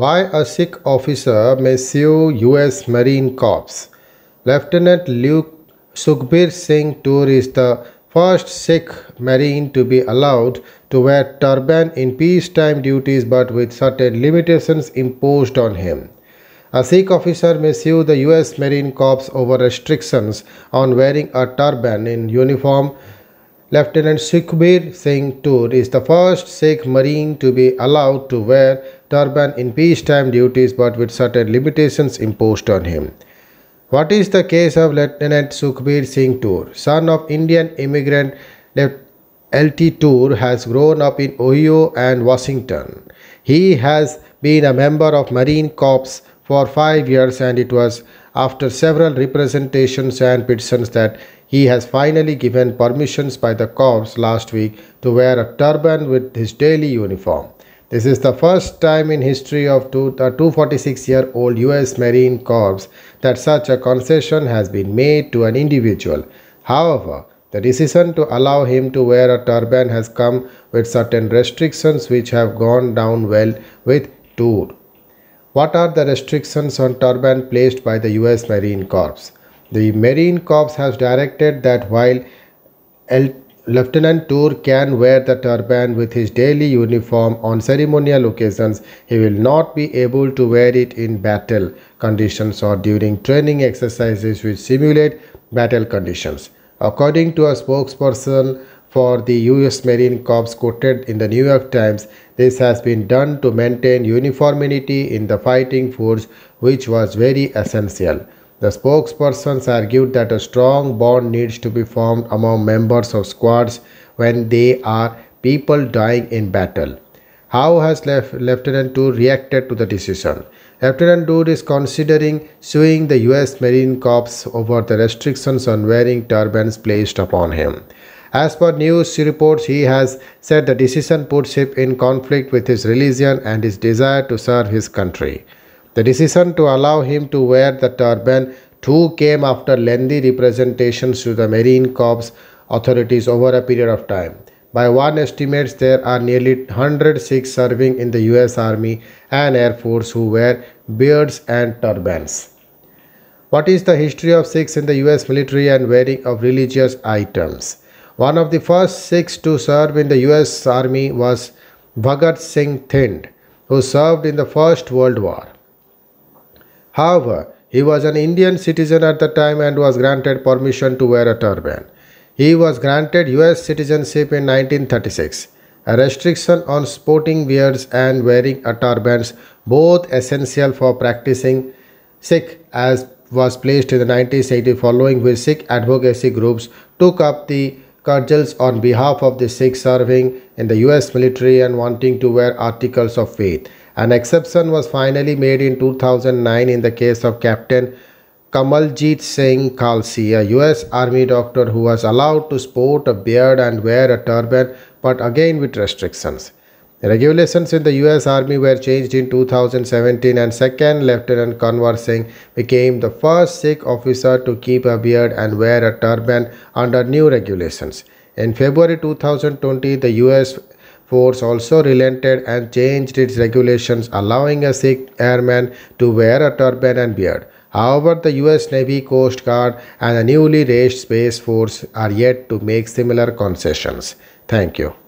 Why a Sikh officer may sue US Marine Corps. Lieutenant Luke Sukhbir Singh Tour is the first Sikh Marine to be allowed to wear turban in peacetime duties but with certain limitations imposed on him. A Sikh officer may sue the US Marine Corps over restrictions on wearing a turban in uniform Lieutenant Sukhbir Singh Tour is the first Sikh Marine to be allowed to wear turban in peacetime duties but with certain limitations imposed on him. What is the case of Lieutenant Sukhbir Singh Tour? Son of Indian immigrant LT Tour has grown up in Ohio and Washington. He has been a member of Marine Corps for five years and it was after several representations and petitions that he has finally given permissions by the corps last week to wear a turban with his daily uniform. This is the first time in history of the 246-year-old U.S. Marine Corps that such a concession has been made to an individual. However, the decision to allow him to wear a turban has come with certain restrictions which have gone down well with Tour. What are the restrictions on turban placed by the US Marine Corps? The Marine Corps has directed that while L Lieutenant Tour can wear the turban with his daily uniform on ceremonial occasions. He will not be able to wear it in battle conditions or during training exercises which simulate battle conditions. According to a spokesperson for the U.S. Marine Corps quoted in the New York Times. This has been done to maintain uniformity in the fighting force, which was very essential. The spokespersons argued that a strong bond needs to be formed among members of squads when they are people dying in battle. How has Lef Lieutenant Tour reacted to the decision? Lieutenant Tour is considering suing the US Marine Corps over the restrictions on wearing turbans placed upon him. As per news reports, he has said the decision puts him in conflict with his religion and his desire to serve his country. The decision to allow him to wear the turban too came after lengthy representations to the Marine Corps authorities over a period of time. By one estimate, there are nearly 100 Sikhs serving in the US Army and Air Force who wear beards and turbans. What is the history of Sikhs in the US military and wearing of religious items? One of the first Sikhs to serve in the US Army was Bhagat Singh Thind, who served in the First World War. However, he was an Indian citizen at the time and was granted permission to wear a turban. He was granted US citizenship in 1936, a restriction on sporting beards and wearing a turbans, both essential for practicing Sikh as was placed in the 1980s following which Sikh advocacy groups took up the cudgels on behalf of the Sikhs serving in the US military and wanting to wear articles of faith. An exception was finally made in 2009 in the case of Captain Kamaljit Singh Khalsi, a US Army doctor who was allowed to sport a beard and wear a turban but again with restrictions. Regulations in the US Army were changed in 2017 and second Lieutenant Conwar Singh became the first Sikh officer to keep a beard and wear a turban under new regulations. In February 2020, the US force also relented and changed its regulations allowing a Sikh airman to wear a turban and beard. However, the US Navy Coast Guard and the newly raised Space Force are yet to make similar concessions. Thank you.